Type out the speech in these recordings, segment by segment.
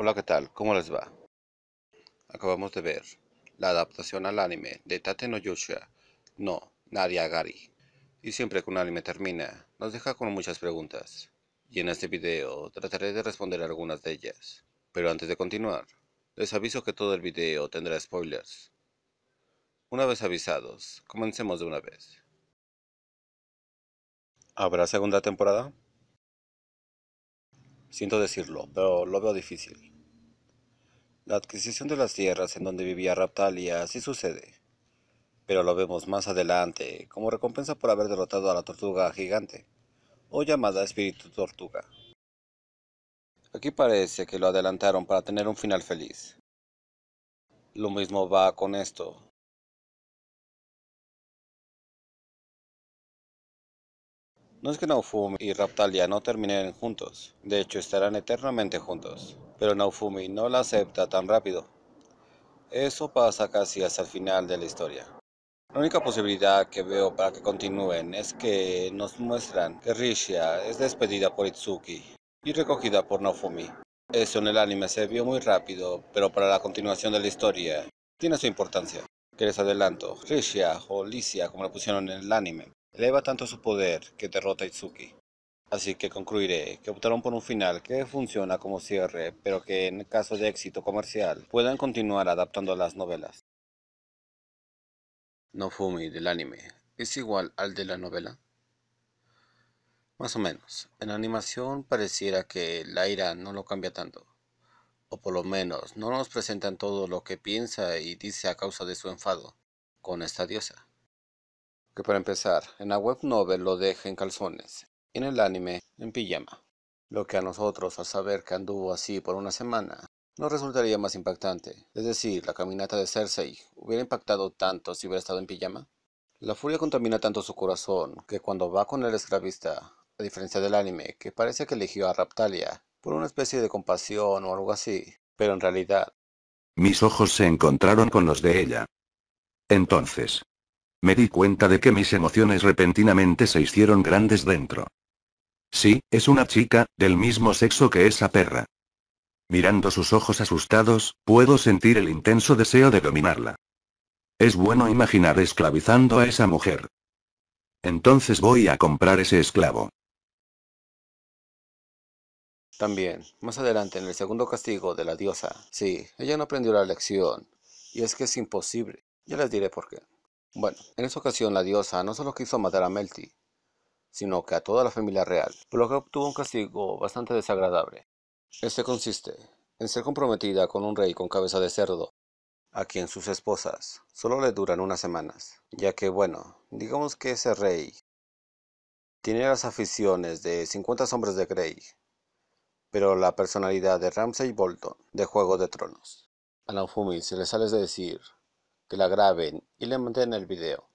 Hola, ¿qué tal? ¿Cómo les va? Acabamos de ver la adaptación al anime de Tate no no Nariagari. Y siempre que un anime termina, nos deja con muchas preguntas. Y en este video trataré de responder algunas de ellas. Pero antes de continuar, les aviso que todo el video tendrá spoilers. Una vez avisados, comencemos de una vez. ¿Habrá segunda temporada? Siento decirlo, pero lo veo difícil. La adquisición de las tierras en donde vivía Raptalia sí sucede, pero lo vemos más adelante como recompensa por haber derrotado a la tortuga gigante, o llamada espíritu tortuga. Aquí parece que lo adelantaron para tener un final feliz. Lo mismo va con esto, No es que Naofumi y Raptalia no terminen juntos, de hecho estarán eternamente juntos, pero Naofumi no la acepta tan rápido. Eso pasa casi hasta el final de la historia. La única posibilidad que veo para que continúen es que nos muestran que Rishia es despedida por Itsuki y recogida por Naofumi. Eso en el anime se vio muy rápido, pero para la continuación de la historia tiene su importancia. Que les adelanto, Rishia o Licia como la pusieron en el anime, eleva tanto su poder que derrota a Itsuki. Así que concluiré que optaron por un final que funciona como cierre, pero que en caso de éxito comercial puedan continuar adaptando las novelas. Nofumi del anime es igual al de la novela. Más o menos, en animación pareciera que la ira no lo cambia tanto, o por lo menos no nos presentan todo lo que piensa y dice a causa de su enfado con esta diosa que para empezar, en la web novel lo deja en calzones, y en el anime en pijama. Lo que a nosotros, al saber que anduvo así por una semana, no resultaría más impactante. Es decir, la caminata de Cersei hubiera impactado tanto si hubiera estado en pijama. La furia contamina tanto su corazón que cuando va con el esclavista, a diferencia del anime, que parece que eligió a Raptalia por una especie de compasión o algo así, pero en realidad. Mis ojos se encontraron con los de ella. Entonces, me di cuenta de que mis emociones repentinamente se hicieron grandes dentro. Sí, es una chica, del mismo sexo que esa perra. Mirando sus ojos asustados, puedo sentir el intenso deseo de dominarla. Es bueno imaginar esclavizando a esa mujer. Entonces voy a comprar ese esclavo. También, más adelante en el segundo castigo de la diosa. Sí, ella no aprendió la lección. Y es que es imposible. Ya les diré por qué. Bueno, en esa ocasión la diosa no solo quiso matar a Melty, sino que a toda la familia real, por lo que obtuvo un castigo bastante desagradable. Este consiste en ser comprometida con un rey con cabeza de cerdo, a quien sus esposas solo le duran unas semanas, ya que bueno, digamos que ese rey tiene las aficiones de 50 hombres de Grey, pero la personalidad de Ramsay Bolton de Juego de Tronos. A Naofumi se le sale de decir que la graben y le manden el video.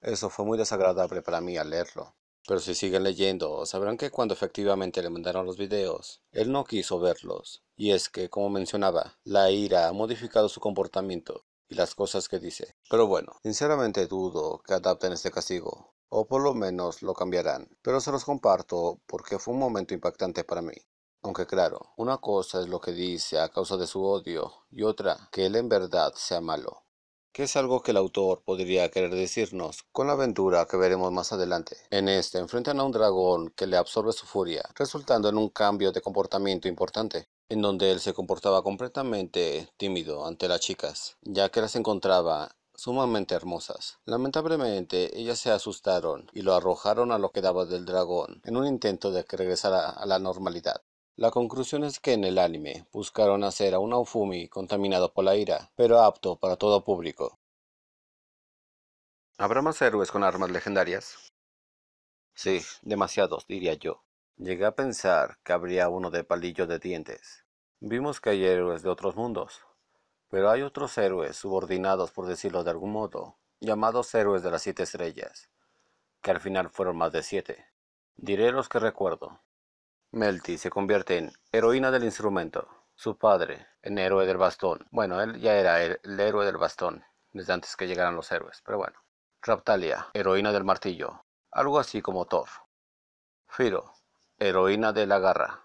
Eso fue muy desagradable para mí al leerlo. Pero si siguen leyendo, sabrán que cuando efectivamente le mandaron los videos, él no quiso verlos. Y es que, como mencionaba, la ira ha modificado su comportamiento y las cosas que dice. Pero bueno, sinceramente dudo que adapten este castigo, o por lo menos lo cambiarán. Pero se los comparto porque fue un momento impactante para mí. Aunque claro, una cosa es lo que dice a causa de su odio y otra que él en verdad sea malo que es algo que el autor podría querer decirnos con la aventura que veremos más adelante. En este enfrentan a un dragón que le absorbe su furia, resultando en un cambio de comportamiento importante, en donde él se comportaba completamente tímido ante las chicas, ya que las encontraba sumamente hermosas. Lamentablemente, ellas se asustaron y lo arrojaron a lo que daba del dragón, en un intento de que regresara a la normalidad. La conclusión es que en el anime buscaron hacer a un Ofumi contaminado por la ira, pero apto para todo público. ¿Habrá más héroes con armas legendarias? Sí, demasiados, diría yo. Llegué a pensar que habría uno de palillo de dientes. Vimos que hay héroes de otros mundos, pero hay otros héroes subordinados, por decirlo de algún modo, llamados héroes de las siete estrellas, que al final fueron más de siete. Diré los que recuerdo. Melty se convierte en heroína del instrumento, su padre en héroe del bastón. Bueno, él ya era el, héroe del bastón desde antes que llegaran los héroes, pero bueno. Raptalia, heroína del martillo, algo así como Thor. Firo, heroína de la garra.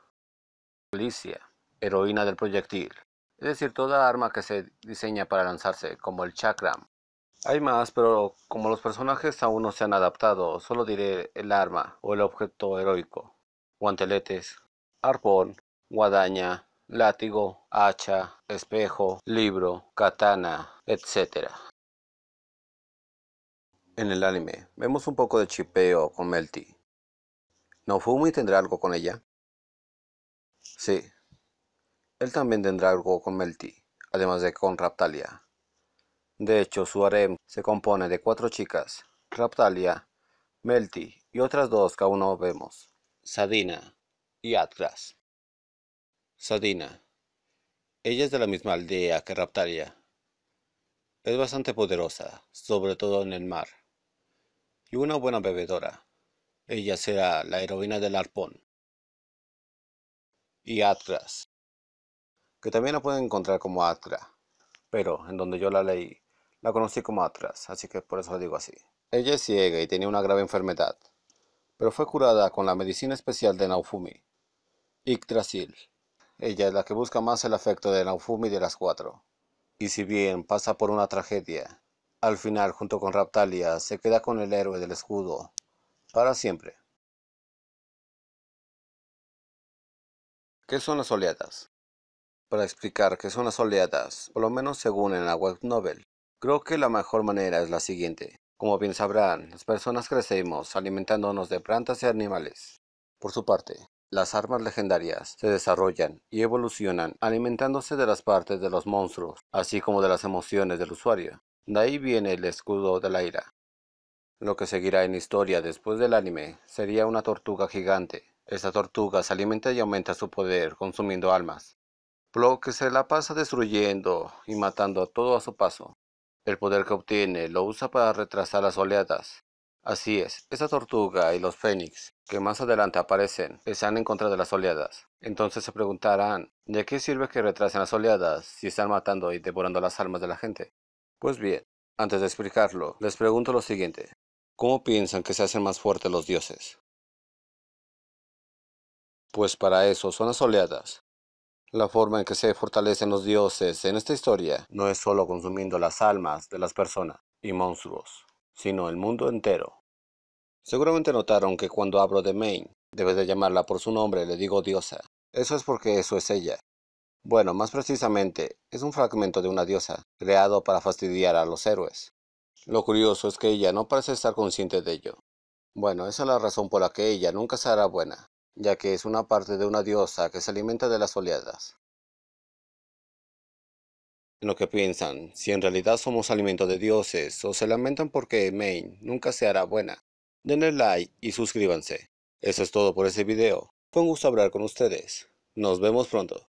Alicia, heroína del proyectil, es decir, toda arma que se diseña para lanzarse, como el chakram. Hay más, pero como los personajes aún no se han adaptado, solo diré el arma o el objeto heroico guanteletes, arpón, guadaña, látigo, hacha, espejo, libro, katana, etc. En el anime, vemos un poco de chipeo con Melty. ¿Nofumi tendrá algo con ella? Sí. Él también tendrá algo con Melty, además de con Raptalia. De hecho, su harem se compone de cuatro chicas, Raptalia, Melty y otras dos que aún no vemos. Sadina y Atlas. Sadina. Ella es de la misma aldea que Raptalia. Es bastante poderosa, sobre todo en el mar. Y una buena bebedora. Ella será la heroína del arpón. Y Atlas. Que también la pueden encontrar como Atra. Pero en donde yo la leí, la conocí como Atlas, así que por eso la digo así. Ella es ciega y tenía una grave enfermedad pero fue curada con la medicina especial de Naufumi. Yggdrasil. Ella es la que busca más el afecto de Naufumi de las cuatro. Y si bien pasa por una tragedia, al final junto con Raptalia se queda con el héroe del escudo, para siempre. ¿Qué son las oleadas? Para explicar qué son las oleadas, por lo menos según en la web novel, creo que la mejor manera es la siguiente. Como bien sabrán, las personas crecemos alimentándonos de plantas y animales. Por su parte, las armas legendarias se desarrollan y evolucionan alimentándose de las partes de los monstruos, así como de las emociones del usuario. De ahí viene el escudo de la ira. Lo que seguirá en historia después del anime sería una tortuga gigante. Esta tortuga se alimenta y aumenta su poder consumiendo almas. que se la pasa destruyendo y matando a todo a su paso. El poder que obtiene lo usa para retrasar las oleadas. Así es, esa tortuga y los fénix, que más adelante aparecen, están en contra de las oleadas. Entonces se preguntarán, ¿de qué sirve que retrasen las oleadas si están matando y devorando las almas de la gente? Pues bien, antes de explicarlo, les pregunto lo siguiente. ¿Cómo piensan que se hacen más fuertes los dioses? Pues para eso son las oleadas la forma en que se fortalecen los dioses en esta historia no es solo consumiendo las almas de las personas y monstruos, sino el mundo entero. Seguramente notaron que cuando hablo de Maine, debes de llamarla por su nombre, le digo diosa. Eso es porque eso es ella. Bueno, más precisamente, es un fragmento de una diosa, creado para fastidiar a los héroes. Lo curioso es que ella no parece estar consciente de ello. Bueno, esa es la razón por la que ella nunca será buena ya que es una parte de una diosa que se alimenta de las oleadas. En lo que piensan, si en realidad somos alimento de dioses o se lamentan porque Main nunca se hará buena, denle like y suscríbanse. Eso es todo por este video. Fue un gusto hablar con ustedes. Nos vemos pronto.